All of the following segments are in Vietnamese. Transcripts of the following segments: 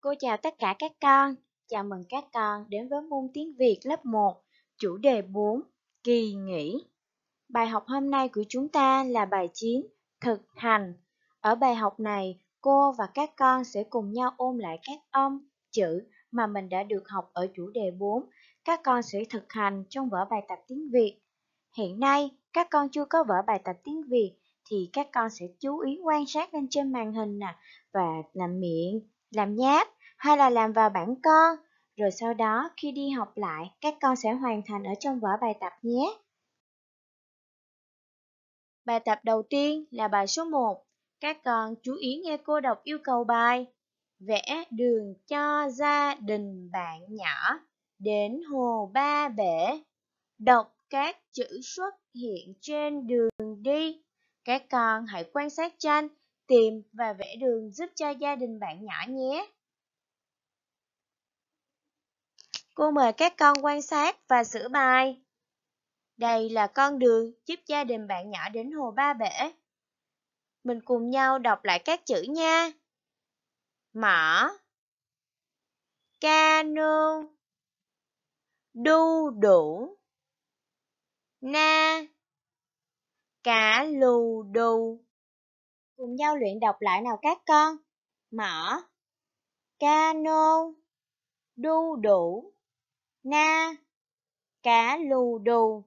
Cô chào tất cả các con. Chào mừng các con đến với môn tiếng Việt lớp 1, chủ đề 4, kỳ nghỉ. Bài học hôm nay của chúng ta là bài 9, thực hành. Ở bài học này, cô và các con sẽ cùng nhau ôm lại các âm, chữ mà mình đã được học ở chủ đề 4. Các con sẽ thực hành trong vở bài tập tiếng Việt. Hiện nay, các con chưa có vở bài tập tiếng Việt thì các con sẽ chú ý quan sát lên trên màn hình nè và làm miệng làm nháp hay là làm vào bảng con, rồi sau đó khi đi học lại các con sẽ hoàn thành ở trong vở bài tập nhé. Bài tập đầu tiên là bài số 1. Các con chú ý nghe cô đọc yêu cầu bài. Vẽ đường cho gia đình bạn nhỏ đến hồ Ba Bể. Đọc các chữ xuất hiện trên đường đi. Các con hãy quan sát tranh tìm và vẽ đường giúp cho gia đình bạn nhỏ nhé. Cô mời các con quan sát và sửa bài. Đây là con đường giúp gia đình bạn nhỏ đến hồ Ba Bể. Mình cùng nhau đọc lại các chữ nha. Mỏ Cano Đu đủ Na cả lù đù cùng nhau luyện đọc lại nào các con. mở cano, đu đủ, na, cá lù đù.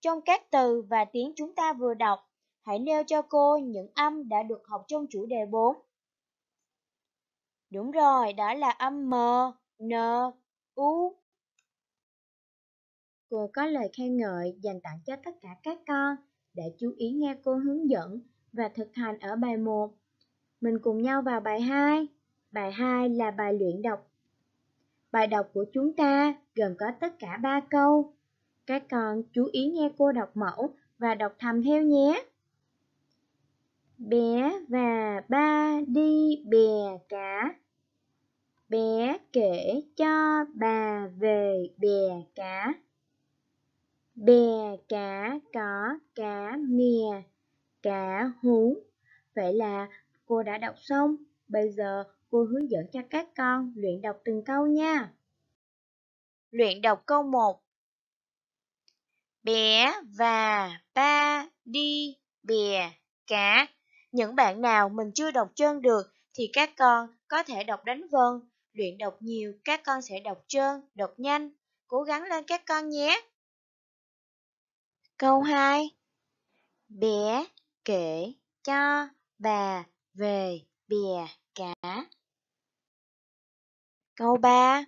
Trong các từ và tiếng chúng ta vừa đọc, hãy nêu cho cô những âm đã được học trong chủ đề 4. Đúng rồi, đó là âm M, N, U. Cô có lời khen ngợi dành tặng cho tất cả các con. Để chú ý nghe cô hướng dẫn và thực hành ở bài 1. Mình cùng nhau vào bài 2. Bài 2 là bài luyện đọc. Bài đọc của chúng ta gồm có tất cả 3 câu. Các con chú ý nghe cô đọc mẫu và đọc thầm theo nhé. Bé và ba đi bè cá. Bé kể cho bà về bè cá. Bè cá có cá mè Cả hú. Vậy là cô đã đọc xong, bây giờ cô hướng dẫn cho các con luyện đọc từng câu nha. Luyện đọc câu 1 Bé và ba đi bè cá. Những bạn nào mình chưa đọc trơn được thì các con có thể đọc đánh vần. Luyện đọc nhiều các con sẽ đọc trơn, đọc nhanh. Cố gắng lên các con nhé. Câu 2 Bé Kể cho bà về bìa cá. Câu 3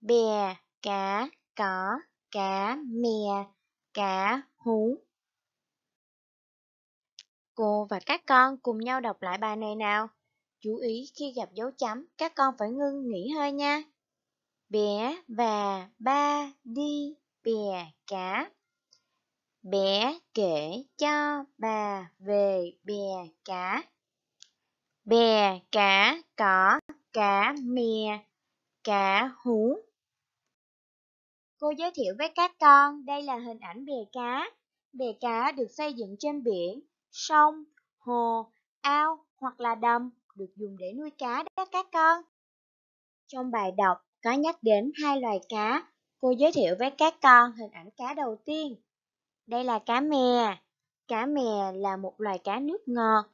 Bìa cá có cá mè, cá hú. Cô và các con cùng nhau đọc lại bài này nào. Chú ý khi gặp dấu chấm, các con phải ngưng nghỉ hơi nha. Bé và ba đi bè cá. Bé kể cho bà về bè cá. Bè cá có cá mè, cá hú. Cô giới thiệu với các con, đây là hình ảnh bè cá. Bè cá được xây dựng trên biển, sông, hồ, ao hoặc là đầm, được dùng để nuôi cá đó các con. Trong bài đọc có nhắc đến hai loài cá, cô giới thiệu với các con hình ảnh cá đầu tiên đây là cá mè. Cá mè là một loài cá nước ngọt.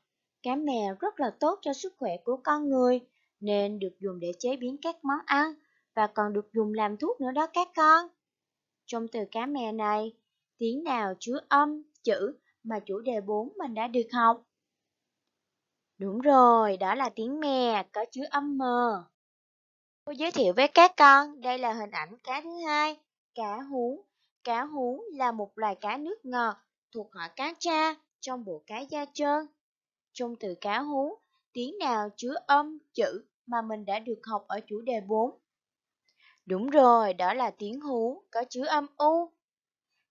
Cá mè rất là tốt cho sức khỏe của con người nên được dùng để chế biến các món ăn và còn được dùng làm thuốc nữa đó các con. Trong từ cá mè này, tiếng nào chứa âm, chữ mà chủ đề 4 mình đã được học? Đúng rồi, đó là tiếng mè có chứa âm m. Cô giới thiệu với các con, đây là hình ảnh cá thứ hai, cá hú Cá hú là một loài cá nước ngọt thuộc họ cá cha trong bộ cá da trơn. Trong từ cá hú, tiếng nào chứa âm, chữ mà mình đã được học ở chủ đề 4. Đúng rồi, đó là tiếng hú có chứa âm u.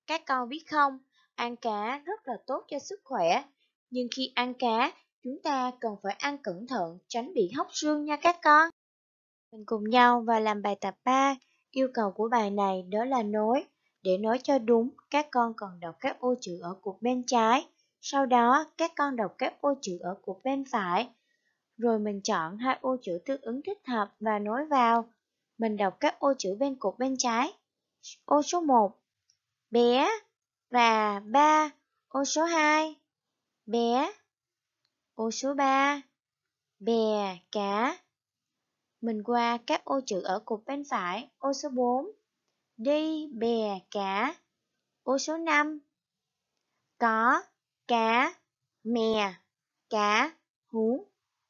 Các con biết không, ăn cá rất là tốt cho sức khỏe, nhưng khi ăn cá, chúng ta cần phải ăn cẩn thận tránh bị hóc xương nha các con. Mình cùng nhau vào làm bài tập 3, yêu cầu của bài này đó là nối để nói cho đúng, các con còn đọc các ô chữ ở cột bên trái, sau đó các con đọc các ô chữ ở cột bên phải. Rồi mình chọn hai ô chữ tương ứng thích hợp và nối vào. Mình đọc các ô chữ bên cột bên trái. Ô số 1, bé và ba, Ô số 2, bé. Ô số 3, bè, cá. Mình qua các ô chữ ở cột bên phải, ô số 4, đi bè cá. Ô số 5 Có cá, mè, cá, hú.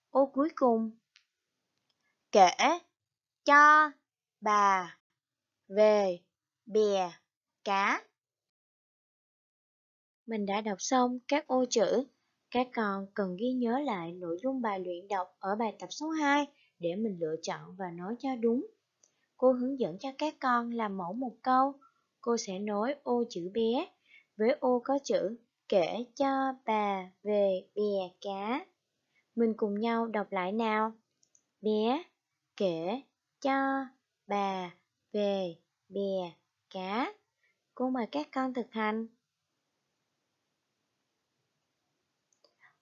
Ô cuối cùng Kể cho bà về bè cá. Mình đã đọc xong các ô chữ. Các con cần ghi nhớ lại nội dung bài luyện đọc ở bài tập số 2 để mình lựa chọn và nói cho đúng cô hướng dẫn cho các con làm mẫu một câu. Cô sẽ nối ô chữ bé với ô có chữ kể cho bà về bè cá. Mình cùng nhau đọc lại nào. Bé kể cho bà về bè cá. Cô mời các con thực hành.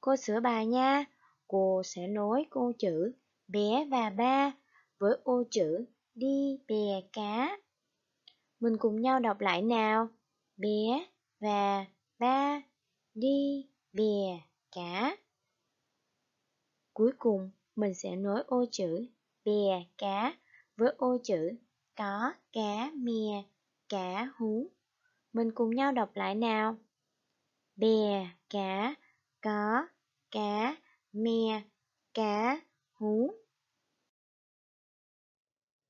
Cô sửa bài nha. Cô sẽ nối cô chữ bé và ba với ô chữ đi bè cá. Mình cùng nhau đọc lại nào. Bé và ba đi bè cá. Cuối cùng, mình sẽ nối ô chữ bè cá với ô chữ có cá mè cá hú. Mình cùng nhau đọc lại nào. Bè cá có cá mè cá hú.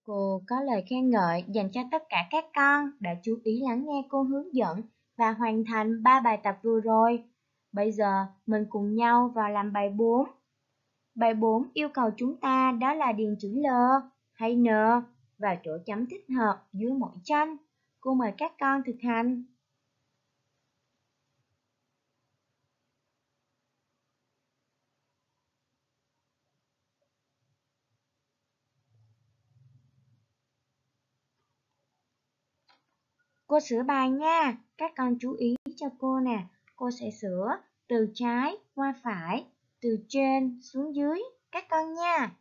Cô có lời khen ngợi dành cho tất cả các con đã chú ý lắng nghe cô hướng dẫn và hoàn thành ba bài tập vừa rồi. Bây giờ mình cùng nhau vào làm bài 4. Bài 4 yêu cầu chúng ta đó là điền chữ L hay N vào chỗ chấm thích hợp dưới mỗi tranh. Cô mời các con thực hành. Cô sửa bài nha, các con chú ý cho cô nè. Cô sẽ sửa từ trái qua phải, từ trên xuống dưới các con nha.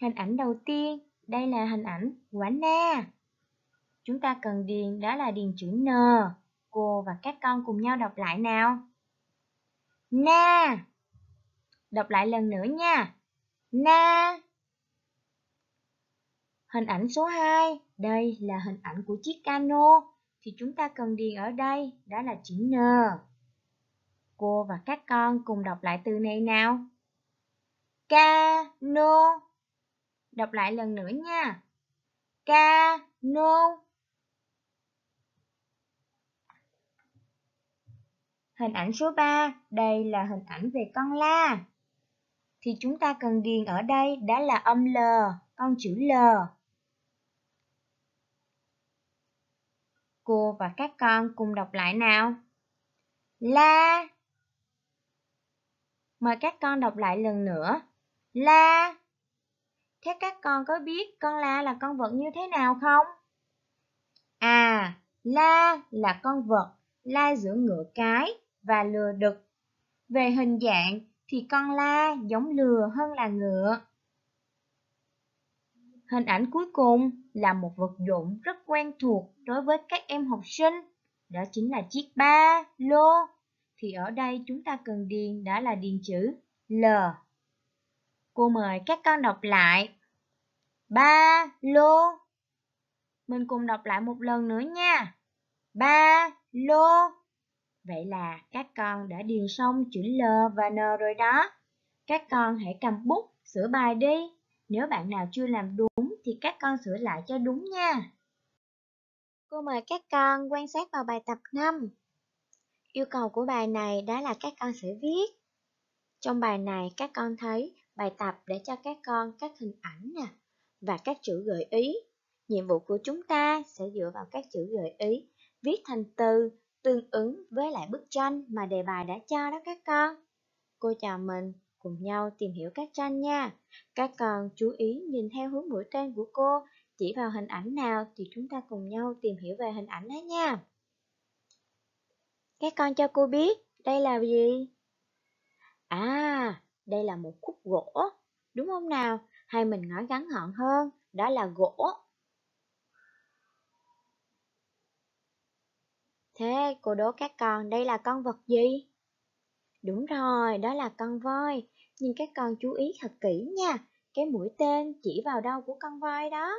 Hình ảnh đầu tiên, đây là hình ảnh quả na. Chúng ta cần điền đó là điền chữ N. Cô và các con cùng nhau đọc lại nào. Na. Đọc lại lần nữa nha. Na. Hình ảnh số 2, đây là hình ảnh của chiếc cano, thì chúng ta cần điền ở đây, đó là chữ N. Cô và các con cùng đọc lại từ này nào. Cano Đọc lại lần nữa nha. Cano Hình ảnh số 3, đây là hình ảnh về con la. Thì chúng ta cần điền ở đây đã là âm L, con chữ L. Cô và các con cùng đọc lại nào. La Mời các con đọc lại lần nữa. La Thế các con có biết con la là con vật như thế nào không? À, la là con vật, la giữa ngựa cái và lừa đực. Về hình dạng thì con la giống lừa hơn là ngựa. Hình ảnh cuối cùng là một vật dụng rất quen thuộc đối với các em học sinh, đó chính là chiếc ba lô. Thì ở đây chúng ta cần điền đã là điền chữ L. Cô mời các con đọc lại. Ba lô. Mình cùng đọc lại một lần nữa nha. Ba lô. Vậy là các con đã điền xong chữ L và N rồi đó. Các con hãy cầm bút, sửa bài đi. Nếu bạn nào chưa làm đúng thì các con sửa lại cho đúng nha. Cô mời các con quan sát vào bài tập 5. Yêu cầu của bài này đó là các con sẽ viết. Trong bài này các con thấy bài tập để cho các con các hình ảnh nè và các chữ gợi ý. Nhiệm vụ của chúng ta sẽ dựa vào các chữ gợi ý viết thành từ tương ứng với lại bức tranh mà đề bài đã cho đó các con. Cô chào mình cùng nhau tìm hiểu các tranh nha. Các con chú ý nhìn theo hướng mũi tên của cô, chỉ vào hình ảnh nào thì chúng ta cùng nhau tìm hiểu về hình ảnh đó nha. Các con cho cô biết, đây là gì? À, đây là một khúc gỗ, đúng không nào? Hay mình nói ngắn gọn hơn, đó là gỗ. Thế cô đố các con đây là con vật gì? Đúng rồi, đó là con voi. Nhưng các con chú ý thật kỹ nha, cái mũi tên chỉ vào đâu của con voi đó.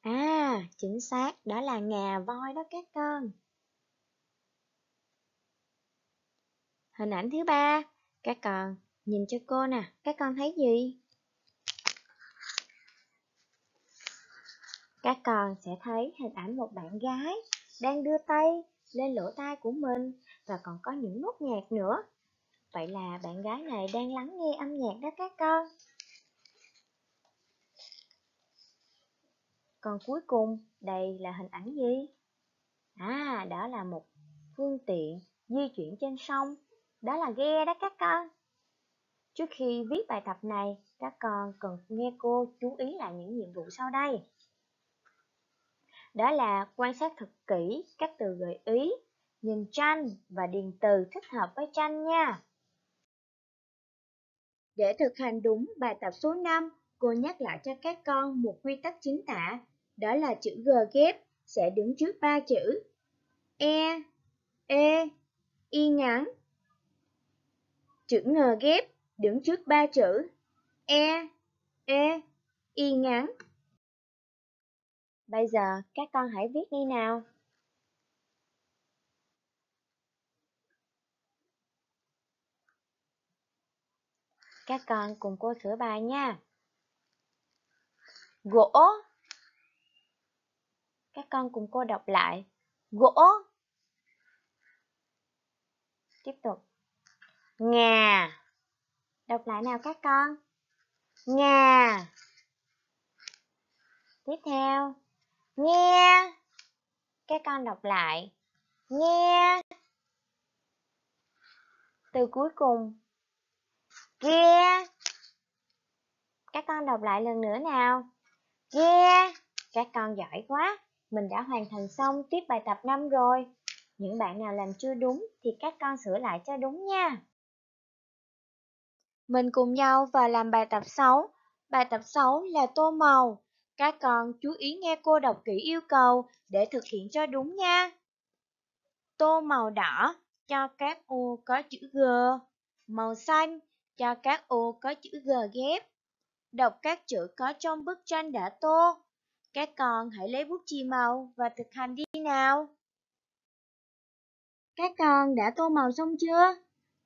À, chính xác, đó là ngà voi đó các con. Hình ảnh thứ ba, các con nhìn cho cô nè, các con thấy gì? Các con sẽ thấy hình ảnh một bạn gái đang đưa tay lên lỗ tai của mình và còn có những nốt nhạc nữa. Vậy là bạn gái này đang lắng nghe âm nhạc đó các con. Còn cuối cùng, đây là hình ảnh gì? À, đó là một phương tiện di chuyển trên sông. Đó là ghe đó các con. Trước khi viết bài tập này, các con cần nghe cô chú ý lại những nhiệm vụ sau đây. Đó là quan sát thật kỹ các từ gợi ý, nhìn tranh và điền từ thích hợp với tranh nha. Để thực hành đúng bài tập số 5, cô nhắc lại cho các con một quy tắc chính tả, đó là chữ G ghép sẽ đứng trước ba chữ E, E, Y ngắn. Chữ G ghép đứng trước ba chữ E, E, Y ngắn. Bây giờ các con hãy viết đi nào. Các con cùng cô sửa bài nha. Gỗ. Các con cùng cô đọc lại. Gỗ. Tiếp tục. Nhà. Đọc lại nào các con. Nhà. Tiếp theo. Nghe. Các con đọc lại. Nghe. Từ cuối cùng Yeah. Các con đọc lại lần nữa nào. Yeah. Các con giỏi quá. Mình đã hoàn thành xong tiếp bài tập 5 rồi. Những bạn nào làm chưa đúng thì các con sửa lại cho đúng nha. Mình cùng nhau vào làm bài tập 6. Bài tập 6 là tô màu. Các con chú ý nghe cô đọc kỹ yêu cầu để thực hiện cho đúng nha. Tô màu đỏ cho các ô có chữ G. Màu xanh cho các ô có chữ G ghép. Đọc các chữ có trong bức tranh đã tô. Các con hãy lấy bút chì màu và thực hành đi nào. Các con đã tô màu xong chưa?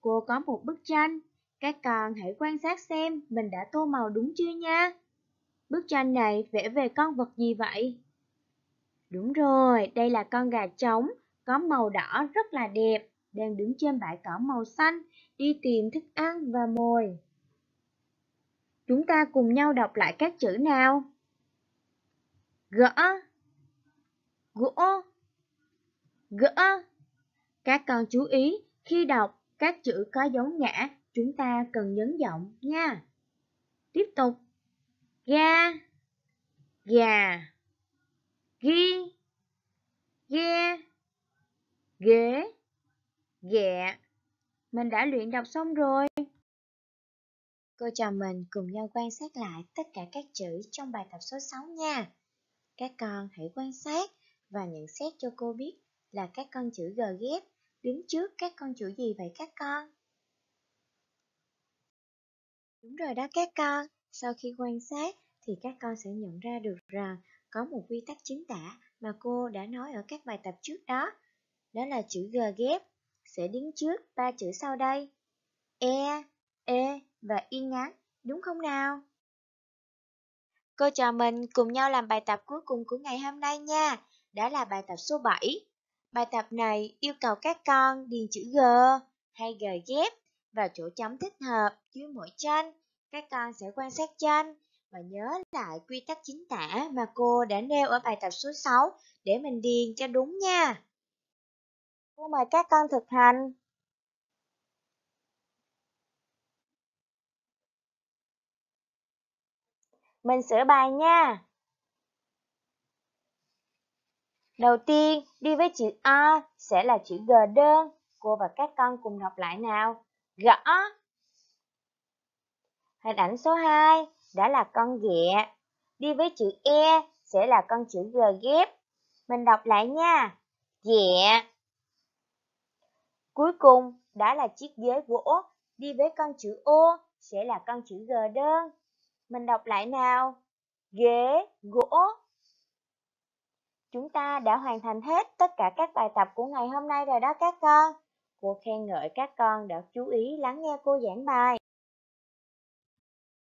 Cô có một bức tranh. Các con hãy quan sát xem mình đã tô màu đúng chưa nha. Bức tranh này vẽ về con vật gì vậy? Đúng rồi, đây là con gà trống, có màu đỏ rất là đẹp đang đứng trên bãi cỏ màu xanh đi tìm thức ăn và mồi. Chúng ta cùng nhau đọc lại các chữ nào. Gõ Gỗ Gõ Các con chú ý khi đọc các chữ có dấu ngã chúng ta cần nhấn giọng nha. Tiếp tục. gà, Gà Dạ, mình đã luyện đọc xong rồi. Cô chào mình cùng nhau quan sát lại tất cả các chữ trong bài tập số 6 nha. Các con hãy quan sát và nhận xét cho cô biết là các con chữ G ghép đứng trước các con chữ gì vậy các con? Đúng rồi đó các con, sau khi quan sát thì các con sẽ nhận ra được rằng có một quy tắc chính tả mà cô đã nói ở các bài tập trước đó. Đó là chữ G ghép sẽ đứng trước ba chữ sau đây. E, E và Y ngắn, đúng không nào? Cô chào mình cùng nhau làm bài tập cuối cùng của ngày hôm nay nha. Đó là bài tập số 7. Bài tập này yêu cầu các con điền chữ G hay g ghép vào chỗ chấm thích hợp dưới mỗi tranh. Các con sẽ quan sát tranh và nhớ lại quy tắc chính tả mà cô đã nêu ở bài tập số 6 để mình điền cho đúng nha cô mời các con thực hành mình sửa bài nha đầu tiên đi với chữ a sẽ là chữ g đơn cô và các con cùng đọc lại nào gõ hình ảnh số 2 đã là con ghẹ đi với chữ e sẽ là con chữ g ghép mình đọc lại nha ghẹ Cuối cùng, đã là chiếc ghế gỗ, đi với con chữ ô sẽ là con chữ g đơn. Mình đọc lại nào. Ghế, gỗ. Chúng ta đã hoàn thành hết tất cả các bài tập của ngày hôm nay rồi đó các con. Cô khen ngợi các con đã chú ý lắng nghe cô giảng bài.